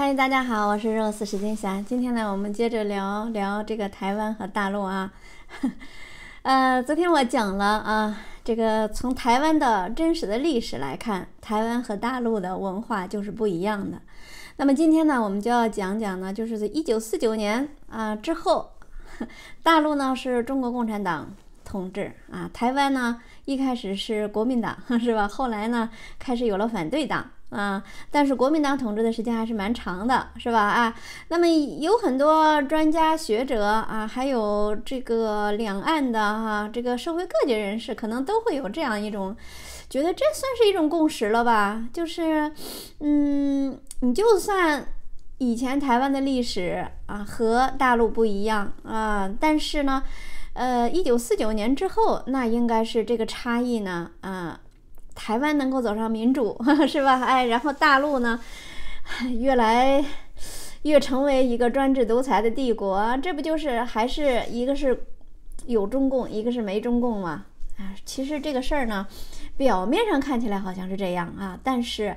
嗨，大家好，我是 Rose 石金霞。今天呢，我们接着聊聊这个台湾和大陆啊。呃，昨天我讲了啊，这个从台湾的真实的历史来看，台湾和大陆的文化就是不一样的。那么今天呢，我们就要讲讲呢，就是在一九四九年啊之后，大陆呢是中国共产党统治啊，台湾呢一开始是国民党 是吧？后来呢开始有了反对党。啊，但是国民党统治的时间还是蛮长的，是吧？啊，那么有很多专家学者啊，还有这个两岸的哈，这个社会各界人士，可能都会有这样一种，觉得这算是一种共识了吧？就是，嗯，你就算以前台湾的历史啊和大陆不一样啊，但是呢，呃，一九四九年之后，那应该是这个差异呢，啊。台湾能够走上民主 是吧？哎，然后大陆呢，越来越成为一个专制独裁的帝国，这不就是还是一个是有中共，一个是没中共吗？啊，其实这个事儿呢，表面上看起来好像是这样啊，但是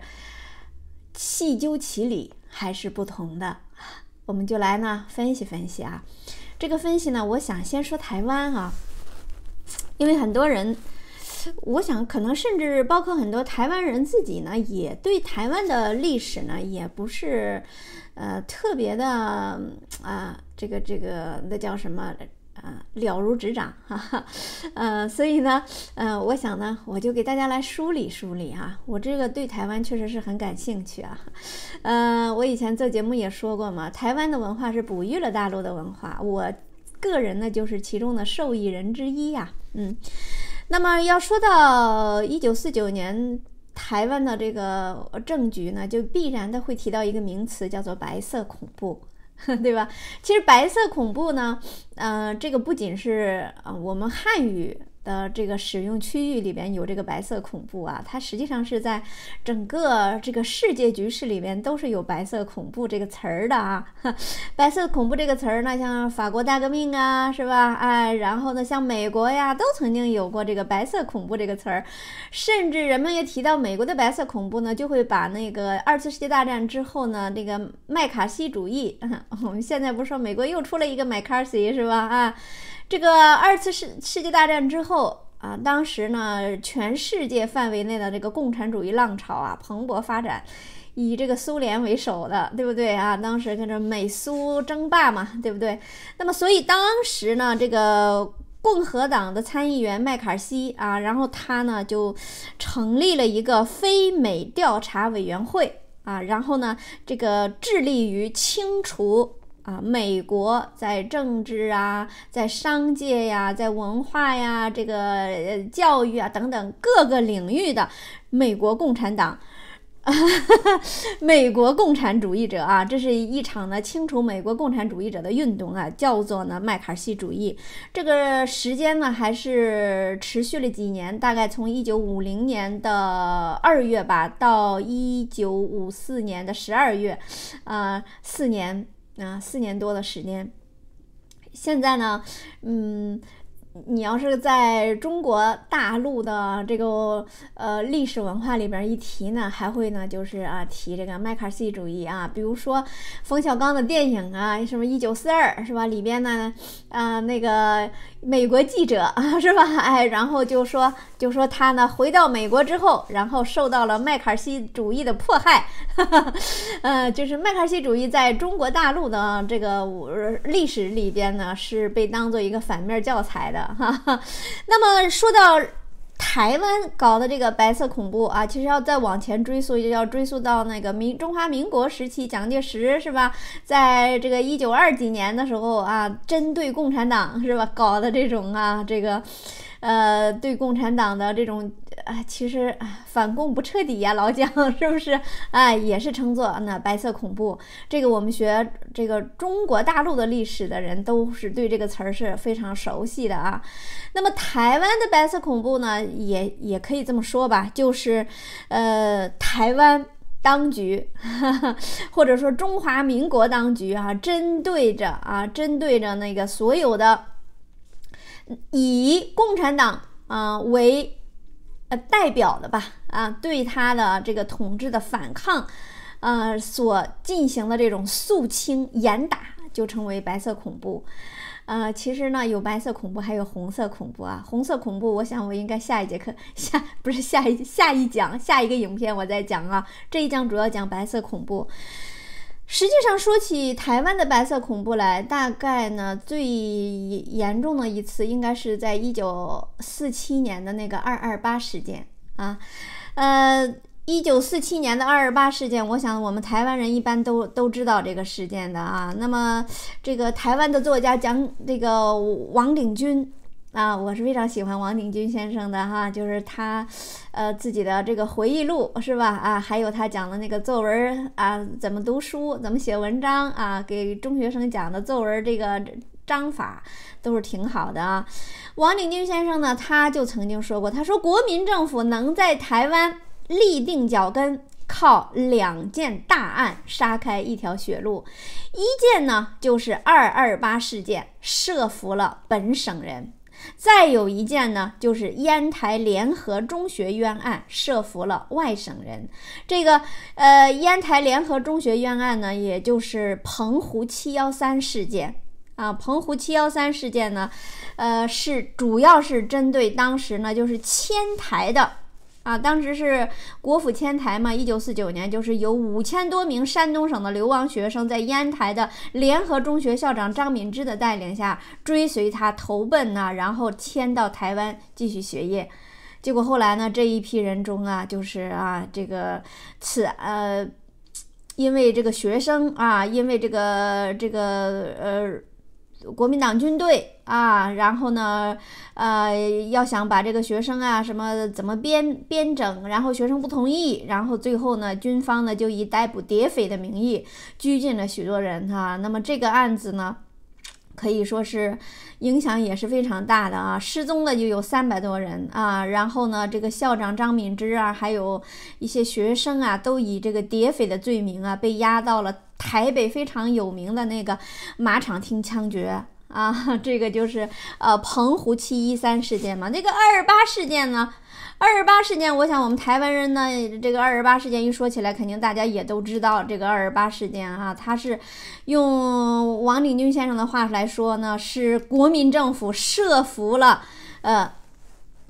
细究其理还是不同的。我们就来呢分析分析啊，这个分析呢，我想先说台湾哈，因为很多人。我想，可能甚至包括很多台湾人自己呢，也对台湾的历史呢，也不是，呃，特别的啊，这个这个那叫什么啊，了如指掌，哈哈，呃，所以呢，呃，我想呢，我就给大家来梳理梳理啊，我这个对台湾确实是很感兴趣啊，呃，我以前做节目也说过嘛，台湾的文化是哺育了大陆的文化，我个人呢就是其中的受益人之一呀，嗯。那么要说到一九四九年台湾的这个政局呢，就必然的会提到一个名词，叫做“白色恐怖”，对吧？其实“白色恐怖”呢，嗯，这个不仅是啊我们汉语。的这个使用区域里边有这个白色恐怖啊，它实际上是在整个这个世界局势里边都是有“白色恐怖”这个词儿的啊。白色恐怖这个词儿，呢，像法国大革命啊，是吧？哎，然后呢，像美国呀，都曾经有过这个白色恐怖这个词儿。甚至人们也提到美国的白色恐怖呢，就会把那个二次世界大战之后呢，这个麦卡锡主义。我们现在不是说美国又出了一个麦卡锡是吧？啊。这个二次世世界大战之后啊，当时呢，全世界范围内的这个共产主义浪潮啊蓬勃发展，以这个苏联为首的，对不对啊？当时跟着美苏争霸嘛，对不对？那么，所以当时呢，这个共和党的参议员麦卡锡啊，然后他呢就成立了一个非美调查委员会啊，然后呢，这个致力于清除。啊，美国在政治啊，在商界呀，在文化呀，这个教育啊等等各个领域的美国共产党，美国共产主义者啊，这是一场呢清除美国共产主义者的运动啊，叫做呢麦卡锡主义。这个时间呢还是持续了几年，大概从一九五零年的二月吧，到一九五四年的十二月，啊，四年。那四年多的时间，现在呢，嗯。你要是在中国大陆的这个呃历史文化里边一提呢，还会呢就是啊提这个麦卡锡主义啊，比如说冯小刚的电影啊，什么一九四二是吧？里边呢啊那个美国记者啊 是吧？哎，然后就说就说他呢回到美国之后，然后受到了麦卡锡主义的迫害，呃，就是麦卡锡主义在中国大陆的这个历史里边呢是被当做一个反面教材的。哈，那么说到台湾搞的这个白色恐怖啊，其实要再往前追溯，就要追溯到那个民中华民国时期，蒋介石是吧？在这个一九二几年的时候啊，针对共产党是吧，搞的这种啊，这个。呃，对共产党的这种，哎，其实反共不彻底呀，老蒋是不是？哎，也是称作那白色恐怖。这个我们学这个中国大陆的历史的人，都是对这个词儿是非常熟悉的啊。那么台湾的白色恐怖呢，也也可以这么说吧，就是，呃，台湾当局 或者说中华民国当局啊，针对着啊，针对着那个所有的。以共产党啊为呃代表的吧啊，对他的这个统治的反抗，呃所进行的这种肃清严打就称为白色恐怖。呃，其实呢有白色恐怖，还有红色恐怖啊。红色恐怖，我想我应该下一节课下不是下一下一讲下一个影片我再讲啊，这一讲主要讲白色恐怖。实际上说起台湾的白色恐怖来，大概呢最严重的一次应该是在一九四七年的那个二二八事件啊，呃，一九四七年的二二八事件，我想我们台湾人一般都都知道这个事件的啊。那么这个台湾的作家讲这个王鼎钧。啊，我是非常喜欢王鼎钧先生的哈，就是他，呃，自己的这个回忆录是吧？啊，还有他讲的那个作文啊，怎么读书，怎么写文章啊，给中学生讲的作文这个章法都是挺好的啊。王鼎钧先生呢，他就曾经说过，他说国民政府能在台湾立定脚跟，靠两件大案杀开一条血路，一件呢就是二二八事件，杀服了本省人。再有一件呢，就是烟台联合中学冤案，设伏了外省人。这个呃，烟台联合中学冤案呢，也就是澎湖七幺三事件啊。澎湖七幺三事件呢，呃，是主要是针对当时呢，就是迁台的。啊，当时是国府迁台嘛？一九四九年，就是有五千多名山东省的流亡学生，在烟台的联合中学校长张敏之的带领下，追随他投奔呢，然后迁到台湾继续学业。结果后来呢，这一批人中啊，就是啊，这个此呃，因为这个学生啊，因为这个这个呃，国民党军队。啊，然后呢，呃，要想把这个学生啊，什么怎么编编整，然后学生不同意，然后最后呢，军方呢就以逮捕谍匪的名义拘禁了许多人哈。那么这个案子呢，可以说是影响也是非常大的啊，失踪的就有三百多人啊。然后呢，这个校长张敏芝啊，还有一些学生啊，都以这个谍匪的罪名啊，被押到了台北非常有名的那个马场听枪决。啊，这个就是呃，澎湖七一三事件嘛。这个二二八事件呢，二二八事件，我想我们台湾人呢，这个二二八事件一说起来，肯定大家也都知道。这个二二八事件啊，它是用王鼎钧先生的话来说呢，是国民政府设伏了，呃，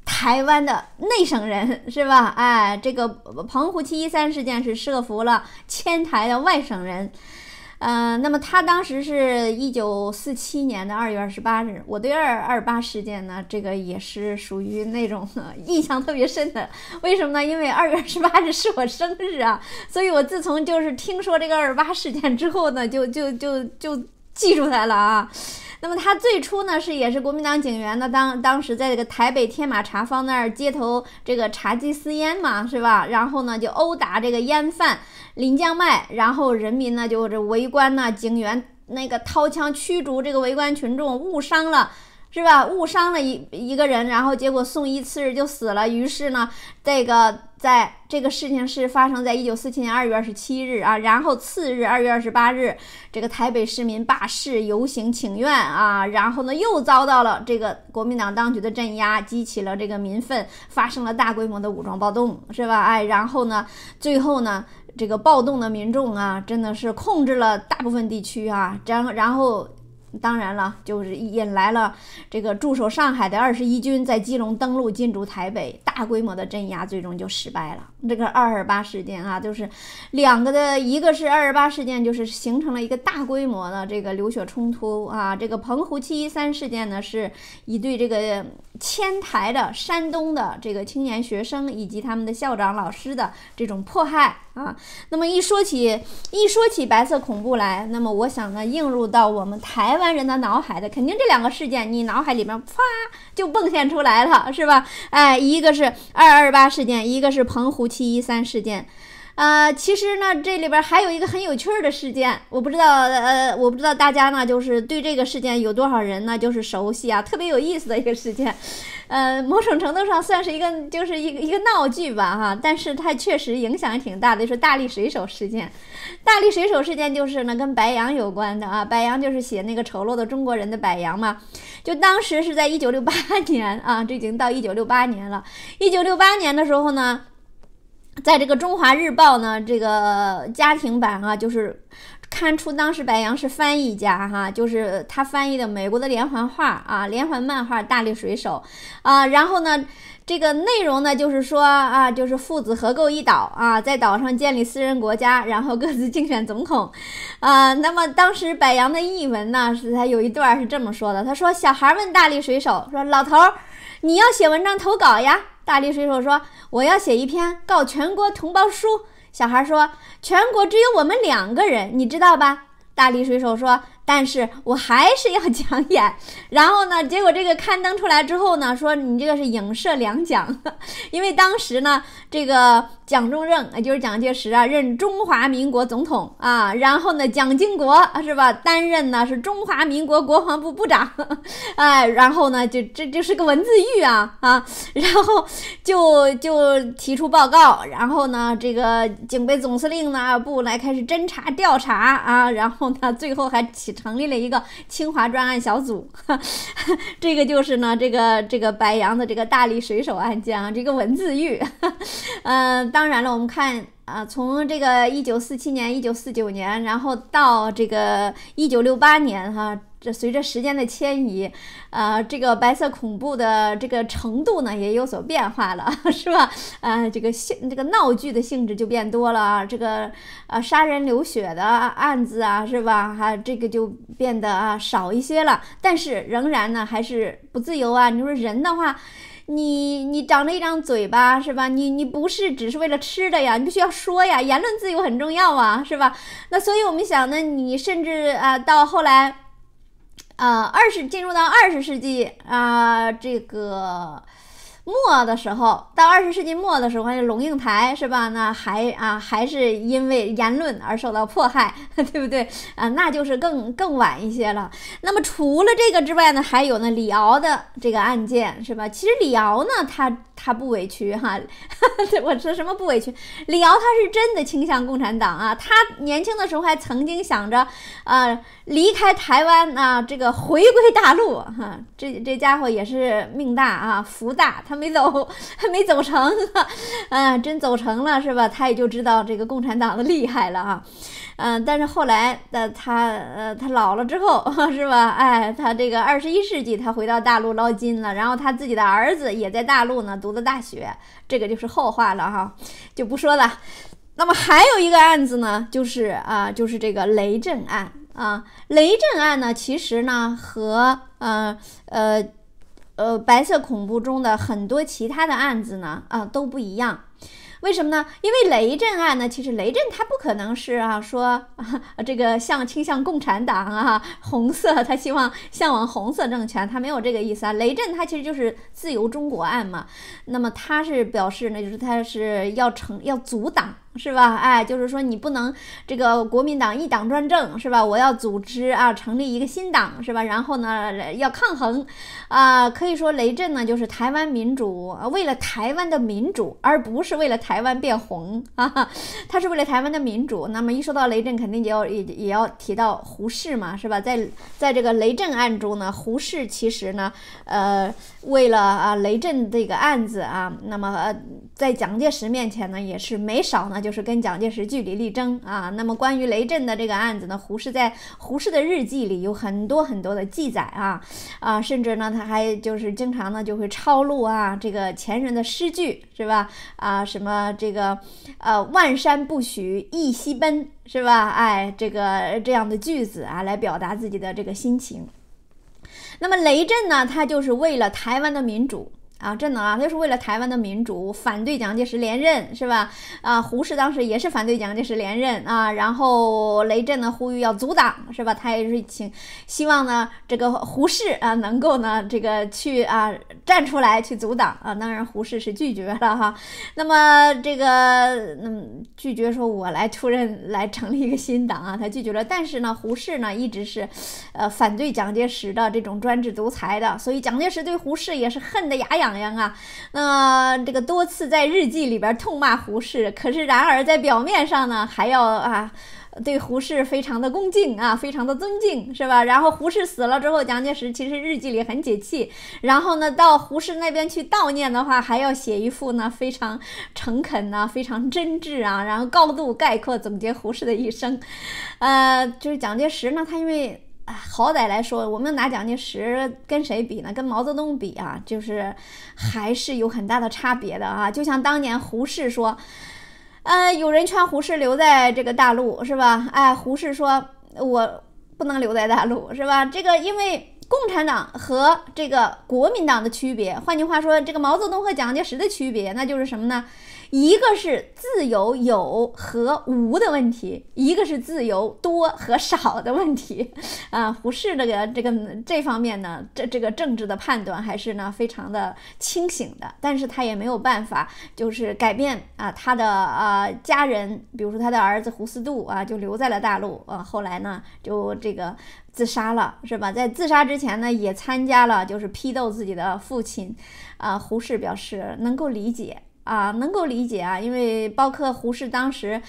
台湾的内省人是吧？哎，这个澎湖七一三事件是设伏了迁台的外省人。嗯，那么他当时是一九四七年的二月二十八日。我对二二八事件呢，这个也是属于那种 印象特别深的。为什么呢？因为二月二十八日是我生日啊，所以我自从就是听说这个二八事件之后呢，就就就就记住他了啊。那么他最初呢是也是国民党警员呢，当当时在这个台北天马茶坊那儿街头这个茶几私烟嘛，是吧？然后呢就殴打这个烟贩。临江卖，然后人民呢就这围观呐，警员那个掏枪驱逐这个围观群众，误伤了，是吧？误伤了一一个人，然后结果送医次日就死了。于是呢，这个在这个事情是发生在一九四七年二月二十七日啊，然后次日二月二十八日，这个台北市民罢市游行请愿啊，然后呢又遭到了这个国民党当局的镇压，激起了这个民愤，发生了大规模的武装暴动，是吧？哎，然后呢，最后呢？这个暴动的民众啊，真的是控制了大部分地区啊，然然后。当然了，就是引来了这个驻守上海的二十一军在基隆登陆进驻台北，大规模的镇压，最终就失败了。这个二二八事件啊，就是两个的，一个是二二八事件，就是形成了一个大规模的这个流血冲突啊。这个澎湖七一三事件呢，是一对这个迁台的山东的这个青年学生以及他们的校长老师的这种迫害啊。那么一说起一说起白色恐怖来，那么我想呢，映入到我们台。般人的脑海的，肯定这两个事件，你脑海里面啪就蹦现出来了，是吧？哎，一个是二二八事件，一个是澎湖七一三事件。呃，其实呢，这里边还有一个很有趣儿的事件，我不知道，呃，我不知道大家呢，就是对这个事件有多少人呢，就是熟悉啊，特别有意思的一个事件，呃，某种程度上算是一个，就是一个一个闹剧吧，哈，但是它确实影响挺大的，就是大力水手事件，大力水手事件就是呢，跟白羊有关的啊，白羊就是写那个丑陋的中国人的白羊嘛，就当时是在一九六八年啊，这已经到一九六八年了，一九六八年的时候呢。在这个《中华日报》呢，这个家庭版啊，就是刊出当时白杨是翻译家哈，就是他翻译的美国的连环画啊，连环漫画《大力水手》啊，然后呢，这个内容呢，就是说啊，就是父子合购一岛啊，在岛上建立私人国家，然后各自竞选总统啊。那么当时白杨的译文呢，是他有一段是这么说的：他说，小孩问大力水手说，老头你要写文章投稿呀？大力水手说：“我要写一篇告全国同胞书。”小孩说：“全国只有我们两个人，你知道吧？”大力水手说。但是我还是要讲演，然后呢，结果这个刊登出来之后呢，说你这个是影射两蒋，因为当时呢，这个蒋中正，就是蒋介石啊，任中华民国总统啊，然后呢，蒋经国是吧，担任呢是中华民国国防部部长，哎，然后呢，就这就是个文字狱啊啊，然后就就提出报告，然后呢，这个警备总司令呢不来开始侦查调查啊，然后呢，最后还提。成立了一个清华专案小组，这个就是呢，这个这个白杨的这个大力水手案件啊，这个文字狱，嗯，当然了，我们看啊，从这个一九四七年、一九四九年，然后到这个一九六八年，哈。这随着时间的迁移，呃，这个白色恐怖的这个程度呢也有所变化了，是吧？啊，这个性这个闹剧的性质就变多了，啊，这个啊杀人流血的案子啊，是吧？还这个就变得啊少一些了，但是仍然呢还是不自由啊。你说人的话，你你长了一张嘴巴，是吧？你你不是只是为了吃的呀，你必须要说呀，言论自由很重要啊，是吧？那所以我们想呢，你甚至啊到后来。啊，二十进入到二十世纪啊，这个。末的时候，到二十世纪末的时候，龙应台是吧？那还啊还是因为言论而受到迫害，对不对啊？那就是更更晚一些了。那么除了这个之外呢，还有呢李敖的这个案件是吧？其实李敖呢，他他不委屈哈，我说什么不委屈？李敖他是真的倾向共产党啊，他年轻的时候还曾经想着啊离开台湾啊，这个回归大陆哈，这这家伙也是命大啊，福大。还没走，还没走成啊！呀，真走成了是吧？他也就知道这个共产党的厉害了啊！嗯，但是后来的他，呃，他老了之后 是吧？哎，他这个二十一世纪他回到大陆捞金了，然后他自己的儿子也在大陆呢，读的大学，这个就是后话了哈，就不说了。那么还有一个案子呢，就是啊，就是这个雷震案啊。雷震案呢，其实呢和呃呃。呃，白色恐怖中的很多其他的案子呢，啊，都不一样，为什么呢？因为雷震案呢，其实雷震他不可能是啊，说啊这个向倾向共产党啊，红色，他希望向往红色政权，他没有这个意思啊。雷震他其实就是自由中国案嘛，那么他是表示呢，就是他是要成要阻挡。是吧？哎，就是说你不能这个国民党一党专政是吧？我要组织啊，成立一个新党是吧？然后呢要抗衡，啊，可以说雷震呢就是台湾民主，为了台湾的民主，而不是为了台湾变红啊，他是为了台湾的民主。那么一说到雷震，肯定就要也也要提到胡适嘛，是吧？在在这个雷震案中呢，胡适其实呢，呃，为了啊雷震这个案子啊，那么呃、在蒋介石面前呢，也是没少呢。就是跟蒋介石据理力争啊。那么关于雷震的这个案子呢，胡适在胡适的日记里有很多很多的记载啊啊，甚至呢他还就是经常呢就会抄录啊这个前人的诗句是吧啊什么这个呃万山不许一溪奔是吧哎这个这样的句子啊来表达自己的这个心情。那么雷震呢他就是为了台湾的民主。啊，真的啊，他就是为了台湾的民主，反对蒋介石连任，是吧？啊，胡适当时也是反对蒋介石连任啊，然后雷震呢呼吁要阻挡，是吧？他也是请希望呢，这个胡适啊能够呢这个去啊站出来去阻挡啊。当然，胡适是拒绝了哈。那么这个嗯拒绝说，我来出任来成立一个新党啊，他拒绝了。但是呢，胡适呢一直是，呃反对蒋介石的这种专制独裁的，所以蒋介石对胡适也是恨得牙痒。嚷嚷啊，那这个多次在日记里边痛骂胡适，可是然而在表面上呢，还要啊对胡适非常的恭敬啊，非常的尊敬，是吧？然后胡适死了之后，蒋介石其实日记里很解气，然后呢到胡适那边去悼念的话，还要写一副呢非常诚恳呢、非常真挚啊，然后高度概括总结胡适的一生，呃，就是蒋介石呢，他因为。好歹来说，我们拿蒋介石跟谁比呢？跟毛泽东比啊，就是还是有很大的差别的啊。就像当年胡适说，呃，有人劝胡适留在这个大陆，是吧？哎，胡适说，我不能留在大陆，是吧？这个因为共产党和这个国民党的区别，换句话说，这个毛泽东和蒋介石的区别，那就是什么呢？一个是自由有和无的问题，一个是自由多和少的问题，啊，胡适这个这个这方面呢，这这个政治的判断还是呢非常的清醒的，但是他也没有办法，就是改变啊他的啊家人，比如说他的儿子胡思度啊就留在了大陆啊，后来呢就这个自杀了，是吧？在自杀之前呢，也参加了就是批斗自己的父亲，啊，胡适表示能够理解。啊，能够理解啊，因为包括胡适当时。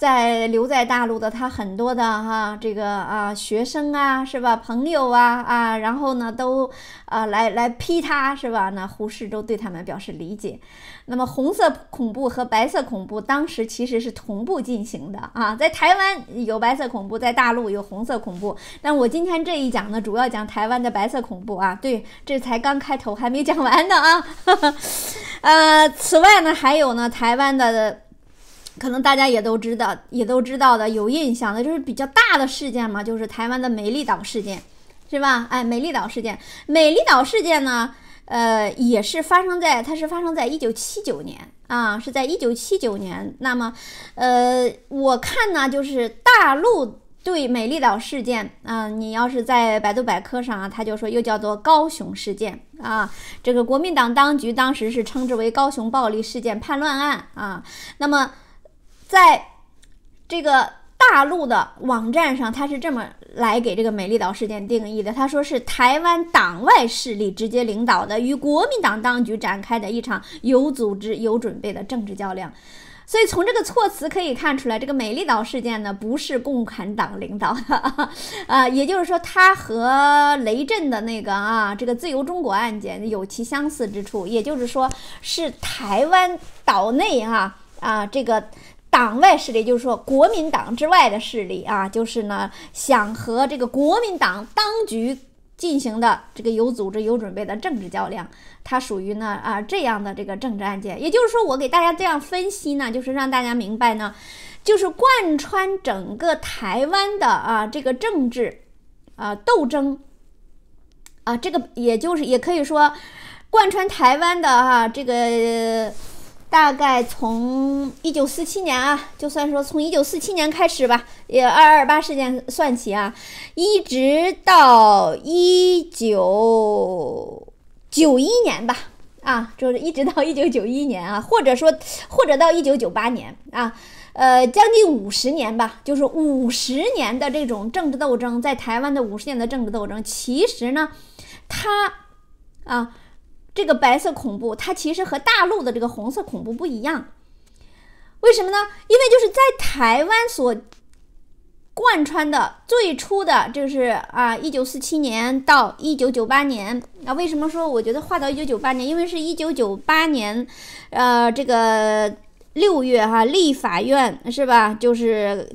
在留在大陆的他很多的哈，这个啊学生啊是吧，朋友啊啊，然后呢都啊来来批他是吧？那胡适都对他们表示理解。那么红色恐怖和白色恐怖当时其实是同步进行的啊，在台湾有白色恐怖，在大陆有红色恐怖。但我今天这一讲呢，主要讲台湾的白色恐怖啊。对，这才刚开头，还没讲完呢啊。呃，此外呢，还有呢，台湾的。可能大家也都知道，也都知道的，有印象的，就是比较大的事件嘛，就是台湾的美丽岛事件，是吧？哎，美丽岛事件，美丽岛事件呢，呃，也是发生在，它是发生在一九七九年啊，是在一九七九年。那么，呃，我看呢，就是大陆对美丽岛事件啊，你要是在百度百科上啊，他就说又叫做高雄事件啊，这个国民党当局当时是称之为高雄暴力事件叛乱案啊，那么。在这个大陆的网站上，他是这么来给这个美丽岛事件定义的：他说是台湾党外势力直接领导的，与国民党当局展开的一场有组织、有准备的政治较量。所以从这个措辞可以看出来，这个美丽岛事件呢不是共产党领导的啊，也就是说，他和雷震的那个啊这个自由中国案件有其相似之处，也就是说是台湾岛内啊啊这个。党外势力，就是说国民党之外的势力啊，就是呢想和这个国民党当局进行的这个有组织、有准备的政治较量，它属于呢啊这样的这个政治案件。也就是说，我给大家这样分析呢，就是让大家明白呢，就是贯穿整个台湾的啊这个政治啊斗争啊，这个也就是也可以说贯穿台湾的哈这个。大概从一九四七年啊，就算说从一九四七年开始吧，也二二八事件算起啊，一直到一九九一年吧，啊，就是一直到一九九一年啊，或者说，或者到一九九八年啊，呃，将近五十年吧，就是五十年的这种政治斗争，在台湾的五十年的政治斗争，其实呢，它，啊。这个白色恐怖，它其实和大陆的这个红色恐怖不一样，为什么呢？因为就是在台湾所贯穿的最初的，就是啊，一九四七年到一九九八年。那为什么说我觉得画到一九九八年？因为是一九九八年，呃，这个六月哈，立法院是吧？就是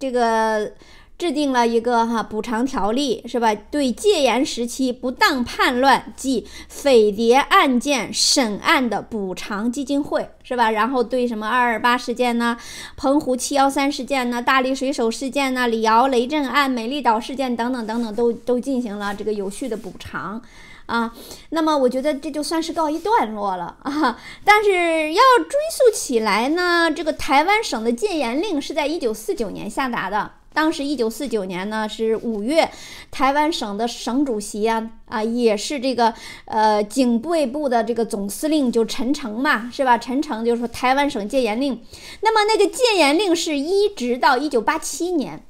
这个。制定了一个哈补偿条例是吧？对戒严时期不当叛乱及匪谍案件审案的补偿基金会是吧？然后对什么二二八事件呢？澎湖七幺三事件呢？大力水手事件呢？李敖雷震案、美丽岛事件等等等等都都进行了这个有序的补偿啊。那么我觉得这就算是告一段落了啊。但是要追溯起来呢，这个台湾省的戒严令是在一九四九年下达的。当时一九四九年呢是五月，台湾省的省主席啊啊也是这个呃警备部的这个总司令就陈诚嘛是吧？陈诚就说台湾省戒严令，那么那个戒严令是一直到一九八七年，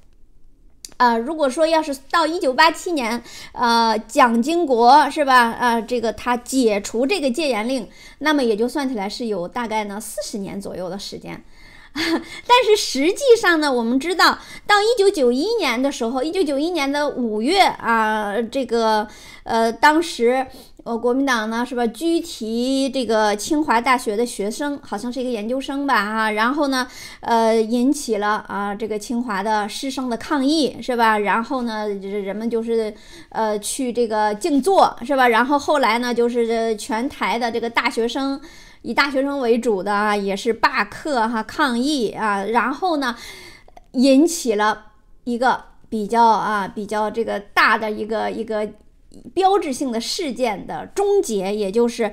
啊，如果说要是到一九八七年，呃，蒋经国是吧？啊，这个他解除这个戒严令，那么也就算起来是有大概呢四十年左右的时间。但是实际上呢，我们知道，到一九九一年的时候，一九九一年的五月啊，这个呃，当时呃国民党呢，是吧？拘提这个清华大学的学生，好像是一个研究生吧，哈。然后呢，呃，引起了啊这个清华的师生的抗议，是吧？然后呢，人们就是呃去这个静坐，是吧？然后后来呢，就是全台的这个大学生。以大学生为主的啊，也是罢课哈抗议啊，然后呢，引起了一个比较啊比较这个大的一个一个标志性的事件的终结，也就是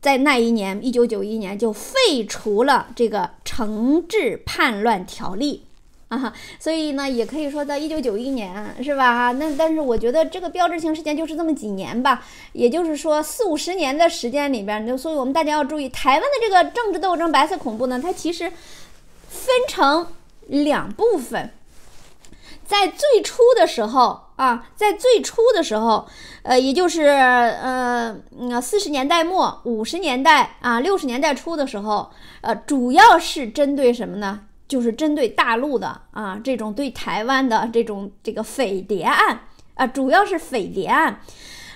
在那一年一九九一年就废除了这个惩治叛乱条例。啊，所以呢，也可以说到一九九一年，是吧？哈，那但是我觉得这个标志性事件就是这么几年吧，也就是说四五十年的时间里边，那所以我们大家要注意，台湾的这个政治斗争、白色恐怖呢，它其实分成两部分。在最初的时候啊，在最初的时候，呃，也就是呃嗯四十年代末、五十年代啊、六十年代初的时候，呃，主要是针对什么呢？就是针对大陆的啊，这种对台湾的这种这个匪谍案啊，主要是匪谍案。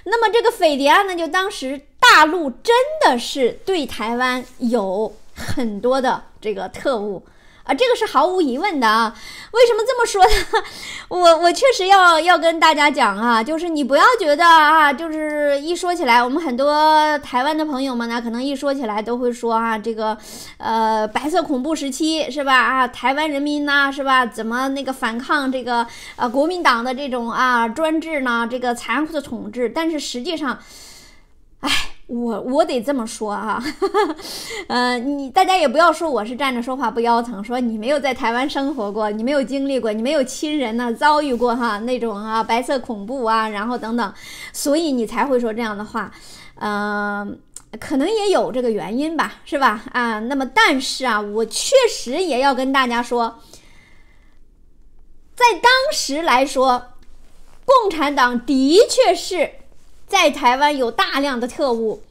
那么这个匪谍案呢，就当时大陆真的是对台湾有很多的这个特务。啊，这个是毫无疑问的啊！为什么这么说呢？我我确实要要跟大家讲啊，就是你不要觉得啊，就是一说起来，我们很多台湾的朋友们呢，可能一说起来都会说啊，这个呃白色恐怖时期是吧？啊，台湾人民呐是吧？怎么那个反抗这个呃国民党的这种啊专制呢？这个残酷的统治？但是实际上，哎。我我得这么说哈，嗯，你大家也不要说我是站着说话不腰疼，说你没有在台湾生活过，你没有经历过，你没有亲人呢遭遇过哈那种啊白色恐怖啊，然后等等，所以你才会说这样的话，嗯，可能也有这个原因吧，是吧？啊，那么但是啊，我确实也要跟大家说，在当时来说，共产党的确是。在台湾有大量的特务，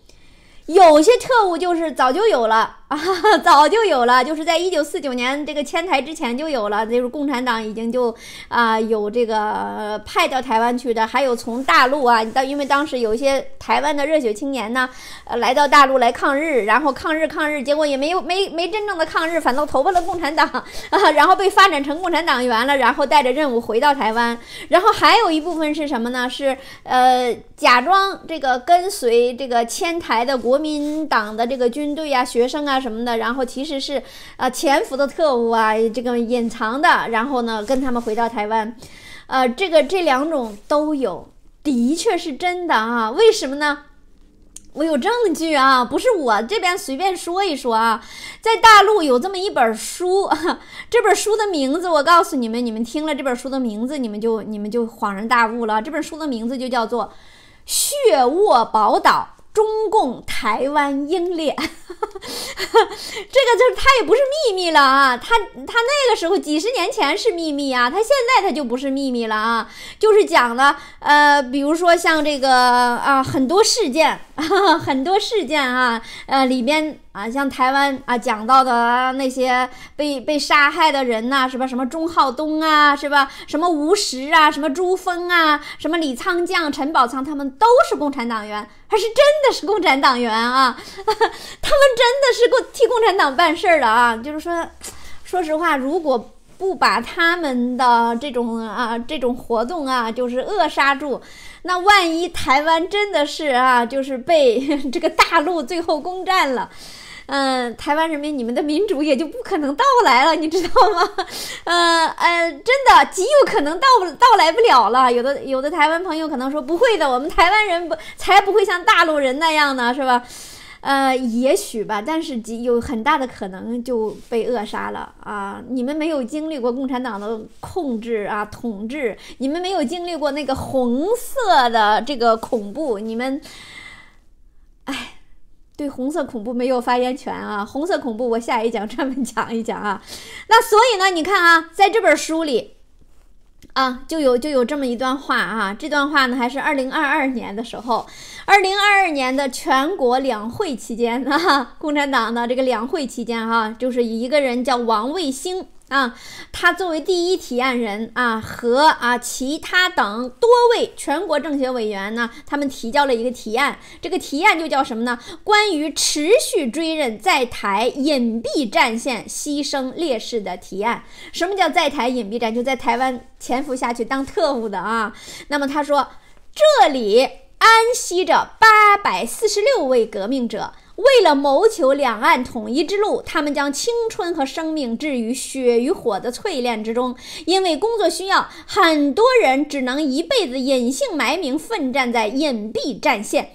有些特务就是早就有了。啊，早就有了，就是在一九四九年这个迁台之前就有了，就是共产党已经就啊有这个派到台湾去的，还有从大陆啊，到因为当时有一些台湾的热血青年呢，呃，来到大陆来抗日，然后抗日抗日，结果也没有没 没真正的抗日，反倒投奔了共产党啊，然后被发展成共产党员了，然后带着任务回到台湾，然后还有一部分是什么呢？是呃假装这个跟随这个迁台的国民党的这个军队啊、学生啊。什么的，然后其实是，呃，潜伏的特务啊，这个隐藏的，然后呢，跟他们回到台湾，呃，这个这两种都有，的确是真的啊。为什么呢？我有证据啊，不是我这边随便说一说啊，在大陆有这么一本书，这本书的名字我告诉你们，你们听了这本书的名字，你们就你们就恍然大悟了。这本书的名字就叫做《血沃宝岛》。中共台湾英烈，这个就是他也不是秘密了啊，他他那个时候几十年前是秘密啊，他现在他就不是秘密了啊，就是讲了呃，比如说像这个啊很多事件。很多事件啊，呃，里边啊，像台湾啊讲到的那些被被杀害的人呐，什么什么钟浩东啊，是吧？什么吴石啊，什么朱峰啊，什么李沧将、陈宝仓，他们都是共产党员，还是真的是共产党员啊？他们真的是共替共产党办事儿的啊！就是说，说实话，如果不把他们的这种啊这种活动啊，就是扼杀住。那万一台湾真的是啊，就是被 这个大陆最后攻占了，嗯，台湾人民你们的民主也就不可能到来了，你知道吗？嗯 呃，真的极有可能到不到来不了了。有的有的台湾朋友可能说不会的，我们台湾人不才不会像大陆人那样呢，是吧？呃，也许吧，但是有很大的可能就被扼杀了啊！你们没有经历过共产党的控制啊、统治，你们没有经历过那个红色的这个恐怖，你们，哎，对红色恐怖没有发言权啊！红色恐怖，我下一讲专门讲一讲啊。那所以呢，你看啊，在这本书里。啊，就有就有这么一段话啊，这段话呢还是二零二二年的时候，二零二二年的全国两会期间呢，共产党的这个两会期间哈，就是一个人叫王卫星。啊，他作为第一提案人啊，和啊其他等多位全国政协委员呢，他们提交了一个提案。这个提案就叫什么呢？关于持续追认在台隐蔽战线牺牲烈士的提案。什么叫在台隐蔽战？就在台湾潜伏下去当特务的啊。那么他说，这里安息着八百四十六位革命者。为了谋求两岸统一之路，他们将青春和生命置于血与火的淬炼之中。因为工作需要，很多人只能一辈子隐姓埋名，奋战在隐蔽战线。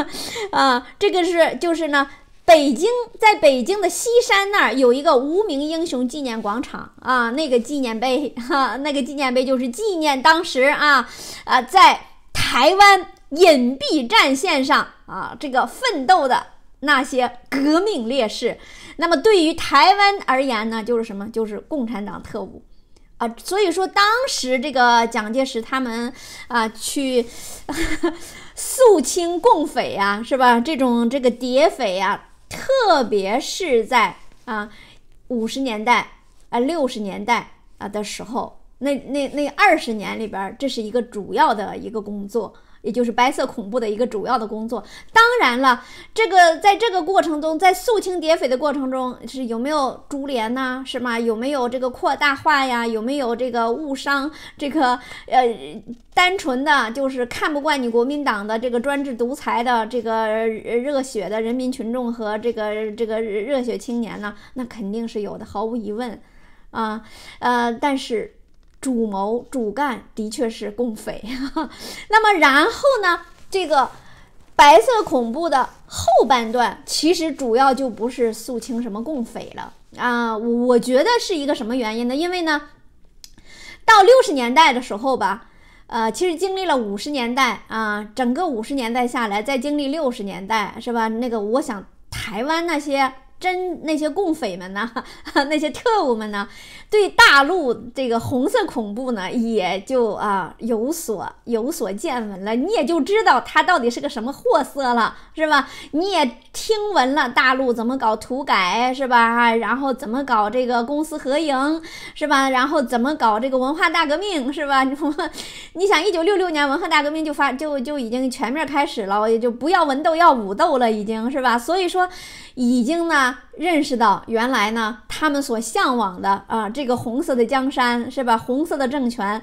啊，这个是就是呢，北京在北京的西山那儿有一个无名英雄纪念广场啊，那个纪念碑哈，那个纪念碑就是纪念当时啊啊在台湾隐蔽战线上啊这个奋斗的。那些革命烈士，那么对于台湾而言呢，就是什么？就是共产党特务，啊，所以说当时这个蒋介石他们啊去 肃清共匪啊，是吧？这种这个谍匪啊，特别是在啊五十年代啊六十年代啊的时候，那那那二十年里边，这是一个主要的一个工作。也就是白色恐怖的一个主要的工作，当然了，这个在这个过程中，在肃清谍匪的过程中，是有没有株连呢？是吗？有没有这个扩大化呀？有没有这个误伤？这个呃，单纯的就是看不惯你国民党的这个专制独裁的这个热血的人民群众和这个这个热血青年呢？那肯定是有的，毫无疑问啊，呃，但是。主谋主干的确是共匪，那么然后呢？这个白色恐怖的后半段，其实主要就不是肃清什么共匪了啊！我觉得是一个什么原因呢？因为呢，到六十年代的时候吧，呃，其实经历了五十年代啊，整个五十年代下来，再经历六十年代，是吧？那个，我想台湾那些。真那些共匪们呢，那些特务们呢，对大陆这个红色恐怖呢，也就啊有所有所见闻了，你也就知道他到底是个什么货色了，是吧？你也听闻了大陆怎么搞土改，是吧？然后怎么搞这个公私合营，是吧？然后怎么搞这个文化大革命，是吧？你，你想一九六六年文化大革命就发就就已经全面开始了，也就不要文斗要武斗了，已经是吧？所以说。已经呢认识到，原来呢他们所向往的啊这个红色的江山是吧？红色的政权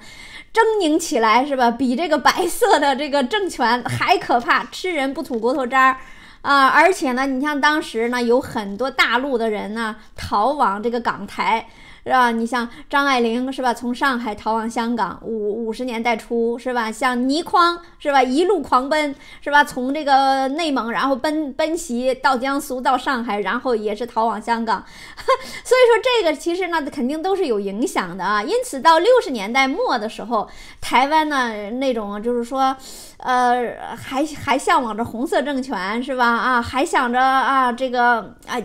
狰狞起来是吧？比这个白色的这个政权还可怕，吃人不吐骨头渣儿啊！而且呢，你像当时呢有很多大陆的人呢逃往这个港台。是吧？你像张爱玲，是吧？从上海逃往香港，五五十年代初，是吧？像倪匡，是吧？一路狂奔，是吧？从这个内蒙，然后奔奔袭到江苏，到上海，然后也是逃往香港。所以说，这个其实呢，肯定都是有影响的啊。因此，到六十年代末的时候，台湾呢那种就是说。呃，还还向往着红色政权是吧？啊，还想着啊，这个啊，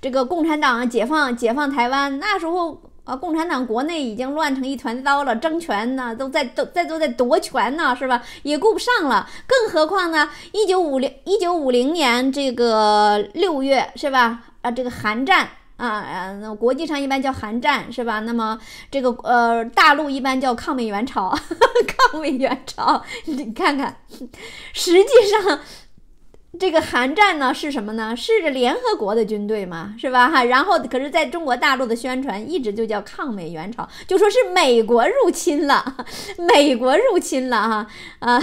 这个共产党解放解放台湾。那时候啊，共产党国内已经乱成一团糟了，争权呢都在都在都在夺权呢，是吧？也顾不上了，更何况呢？一九五零一九五零年这个六月是吧？啊，这个韩战。啊，那国际上一般叫“韩战”，是吧？那么这个呃，大陆一般叫“抗美援朝”，抗美援朝。你看看，实际上这个“韩战”呢是什么呢？是联合国的军队嘛，是吧？哈，然后可是在中国大陆的宣传一直就叫“抗美援朝”，就说是美国入侵了，美国入侵了，哈啊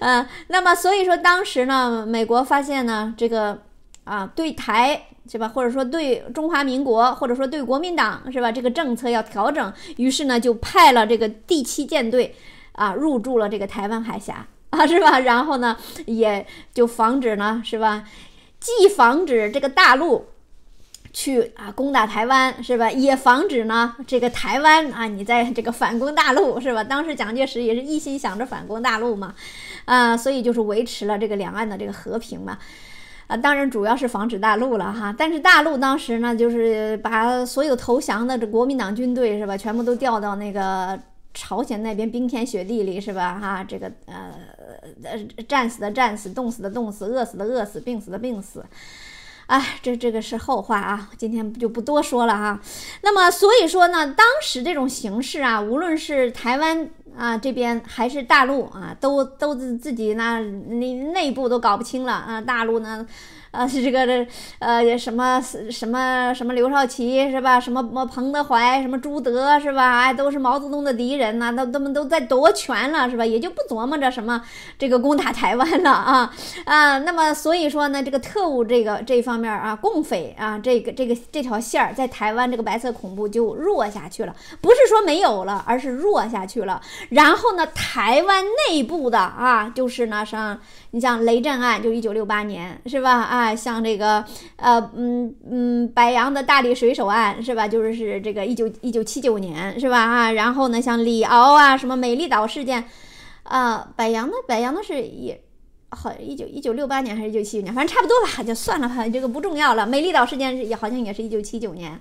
啊。那么所以说当时呢，美国发现呢，这个啊，对台。是吧？或者说对中华民国，或者说对国民党，是吧？这个政策要调整，于是呢就派了这个第七舰队，啊，入驻了这个台湾海峡，啊，是吧？然后呢，也就防止呢，是吧？既防止这个大陆去啊攻打台湾，是吧？也防止呢这个台湾啊你在这个反攻大陆，是吧？当时蒋介石也是一心想着反攻大陆嘛，啊，所以就是维持了这个两岸的这个和平嘛。啊，当然主要是防止大陆了哈，但是大陆当时呢，就是把所有投降的这国民党军队是吧，全部都调到那个朝鲜那边冰天雪地里是吧哈，这个呃呃战死的战死，冻死的冻死，饿死的饿死，病死的病死，哎，这这个是后话啊，今天就不多说了哈。那么所以说呢，当时这种形势啊，无论是台湾。啊，这边还是大陆啊，都都是自己那那内部都搞不清了啊，大陆呢。啊，是这个这呃什么什么什么刘少奇是吧？什么么彭德怀什么朱德是吧？哎，都是毛泽东的敌人呐，那他们都在夺权了是吧？也就不琢磨着什么这个攻打台湾了啊啊，那么所以说呢，这个特务这个这方面啊，共匪啊，这个这个这条线儿在台湾这个白色恐怖就弱下去了，不是说没有了，而是弱下去了。然后呢，台湾内部的啊，就是呢上。你像雷震案，就一九六八年，是吧？啊，像这个，呃，嗯，嗯，白杨的大力水手案，是吧？就是是这个一九一九七九年，是吧？啊，然后呢，像李敖啊，什么美丽岛事件，啊，白杨的白杨的是一好像一九一九六八年还是九七九年，反正差不多吧，就算了吧，这个不重要了。美丽岛事件也好像也是一九七九年，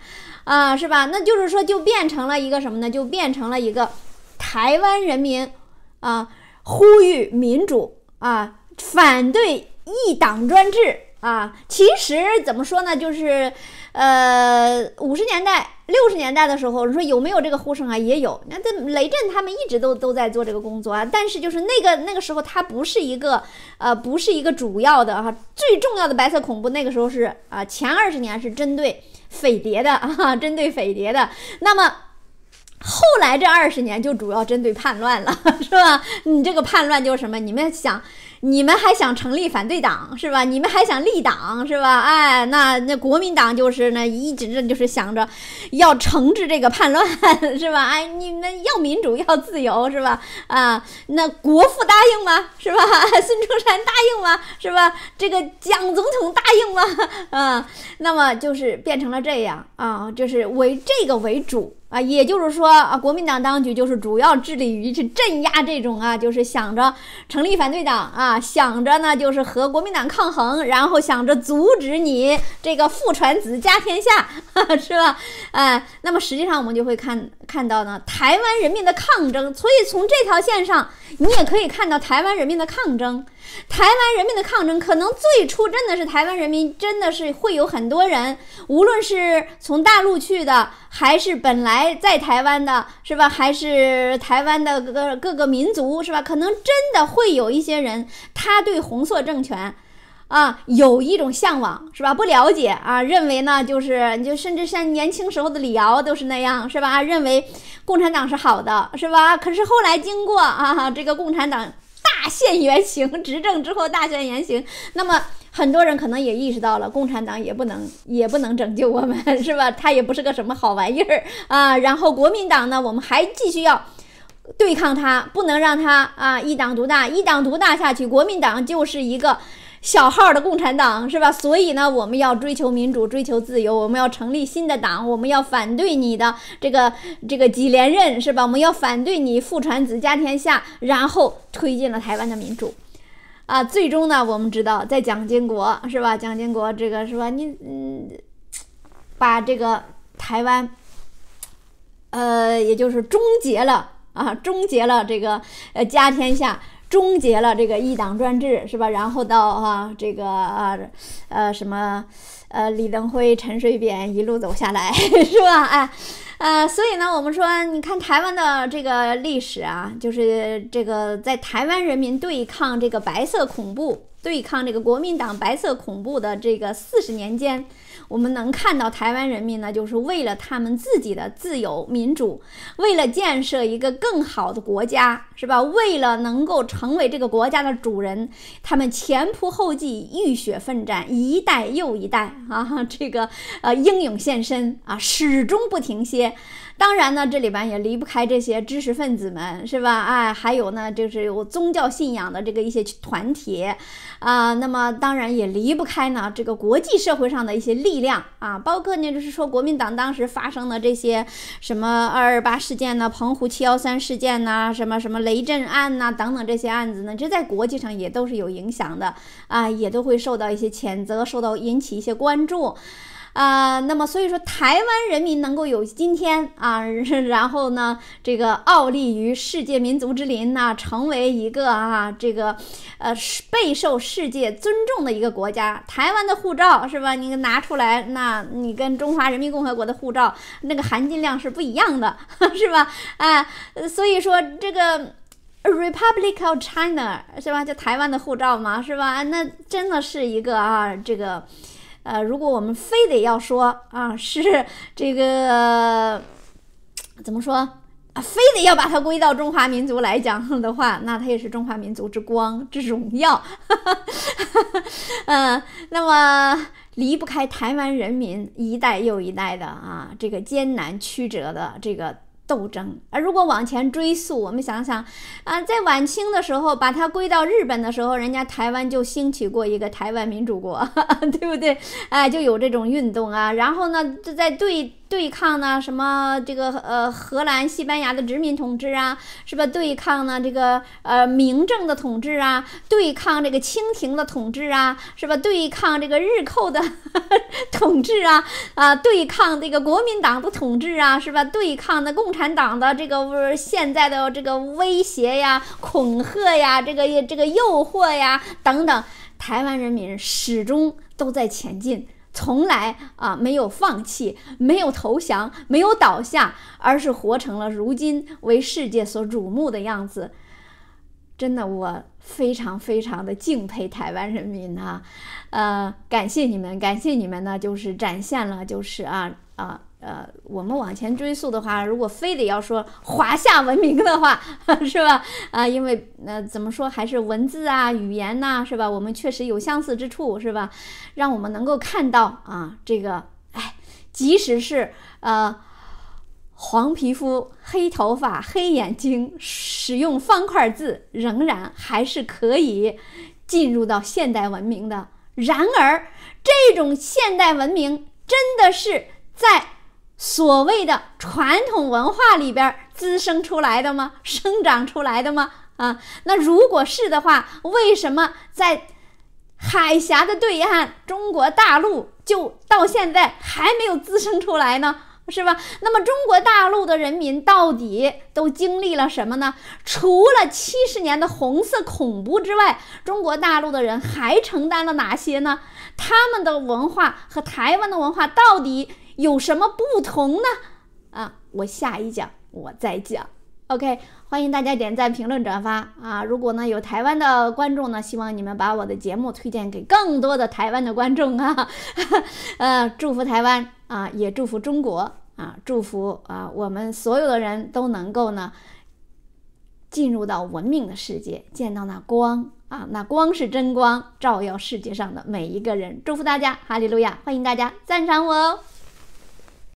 啊，是吧？那就是说，就变成了一个什么呢？就变成了一个台湾人民啊，呼吁民主啊。反对一党专制啊！其实怎么说呢，就是，呃，五十年代、六十年代的时候，你说有没有这个呼声啊？也有。那这雷震他们一直都都在做这个工作啊。但是就是那个那个时候，他不是一个呃，不是一个主要的哈，最重要的白色恐怖。那个时候是啊，前二十年是针对匪谍的 啊，针对匪谍的。那么后来这二十年就主要针对叛乱了，是吧？你这个叛乱就是什么？你们想？你们还想成立反对党是吧？你们还想立党是吧？哎，那那国民党就是呢，一直就是想着要惩治这个叛乱 是吧？哎，你们要民主要自由是吧？啊，那国父答应吗？是吧？孙中山答应吗？是吧？这个蒋总统答应吗？啊，那么就是变成了这样啊，就是为这个为主。啊，也就是说啊，国民党当局就是主要致力于去镇压这种啊，就是想着成立反对党啊，想着呢就是和国民党抗衡，然后想着阻止你这个父传子家天下，是吧？哎，那么实际上我们就会看看到呢台湾人民的抗争，所以从这条线上你也可以看到台湾人民的抗争。台湾人民的抗争，可能最初真的是台湾人民，真的是会有很多人，无论是从大陆去的，还是本来在台湾的，是吧？还是台湾的各个各个民族，是吧？可能真的会有一些人，他对红色政权，啊，有一种向往，是吧？不了解啊，认为呢，就是你就甚至像年轻时候的李敖都是那样，是吧？认为共产党是好的，是吧？可是后来经过啊，这个共产党。大现原形，执政之后大现原形。那么很多人可能也意识到了，共产党也不能也不能拯救我们，是吧？他也不是个什么好玩意儿啊。然后国民党呢，我们还继续要对抗他，不能让他啊一党独大，一党独大下去。国民党就是一个。小号的共产党是吧？所以呢，我们要追求民主，追求自由。我们要成立新的党，我们要反对你的这个这个几连任是吧？我们要反对你父传子家天下，然后推进了台湾的民主啊。最终呢，我们知道在蒋经国是吧？蒋经国这个是吧？你嗯，把这个台湾，呃，也就是终结了啊，终结了这个呃家天下。终结了这个一党专制，是吧？然后到哈这个啊，呃什么，呃李登辉、陈水扁一路走下来，是吧？哎，呃，所以呢，我们说，你看台湾的这个历史啊，就是这个在台湾人民对抗这个白色恐怖，对抗这个国民党白色恐怖的这个四十年间。我们能看到台湾人民呢，就是为了他们自己的自由民主，为了建设一个更好的国家，是吧？为了能够成为这个国家的主人，他们前仆后继，浴血奋战，一代又一代啊，这个呃英勇献身啊，始终不停歇。当然呢，这里边也离不开这些知识分子们，是吧？哎，还有呢，就是有宗教信仰的这个一些团体，啊，那么当然也离不开呢这个国际社会上的一些力量啊，包括呢就是说国民党当时发生的这些什么二二八事件呢、澎湖七幺三事件呐、什么什么雷震案呐等等这些案子呢，这在国际上也都是有影响的啊，也都会受到一些谴责，受到引起一些关注。啊，那么所以说，台湾人民能够有今天啊，然后呢，这个傲立于世界民族之林呢，成为一个啊，这个，呃，备受世界尊重的一个国家。台湾的护照是吧？你拿出来，那你跟中华人民共和国的护照那个含金量是不一样的，是吧？啊，所以说这个 Republic of China 是吧？就台湾的护照嘛，是吧？那真的是一个啊，这个。呃，如果我们非得要说啊，是这个怎么说啊，非得要把它归到中华民族来讲的话，那它也是中华民族之光之荣耀。嗯，那么离不开台湾人民一代又一代的啊，这个艰难曲折的这个。斗争啊！如果往前追溯，我们想想，啊，在晚清的时候，把它归到日本的时候，人家台湾就兴起过一个台湾民主国，对不对？哎，就有这种运动啊。然后呢，就在对。对抗呢？什么这个呃，荷兰、西班牙的殖民统治啊，是吧？对抗呢这个呃，明政的统治啊，对抗这个清廷的统治啊，是吧？对抗这个日寇的 统治啊啊，对抗这个国民党的统治啊，是吧？对抗那共产党的这个现在的这个威胁呀、恐吓呀、这个这个诱惑呀等等，台湾人民始终都在前进。从来啊没有放弃，没有投降，没有倒下，而是活成了如今为世界所瞩目的样子。真的，我非常非常的敬佩台湾人民啊，呃，感谢你们，感谢你们呢，就是展现了就是啊啊。呃，我们往前追溯的话，如果非得要说华夏文明的话，是吧？啊，因为那怎么说还是文字啊、语言呐，是吧？我们确实有相似之处，是吧？让我们能够看到啊，这个哎，即使是呃黄皮肤、黑头发、黑眼睛，使用方块字，仍然还是可以进入到现代文明的。然而，这种现代文明真的是在。所谓的传统文化里边滋生出来的吗？生长出来的吗？啊，那如果是的话，为什么在海峡的对岸中国大陆就到现在还没有滋生出来呢？是吧？那么中国大陆的人民到底都经历了什么呢？除了七十年的红色恐怖之外，中国大陆的人还承担了哪些呢？他们的文化和台湾的文化到底？有什么不同呢？啊，我下一讲我再讲。OK，欢迎大家点赞、评论、转发啊！如果呢有台湾的观众呢，希望你们把我的节目推荐给更多的台湾的观众啊。呃，祝福台湾啊，也祝福中国啊，祝福啊我们所有的人都能够呢进入到文明的世界，见到那光啊，那光是真光，照耀世界上的每一个人。祝福大家，哈利路亚！欢迎大家赞赏我哦。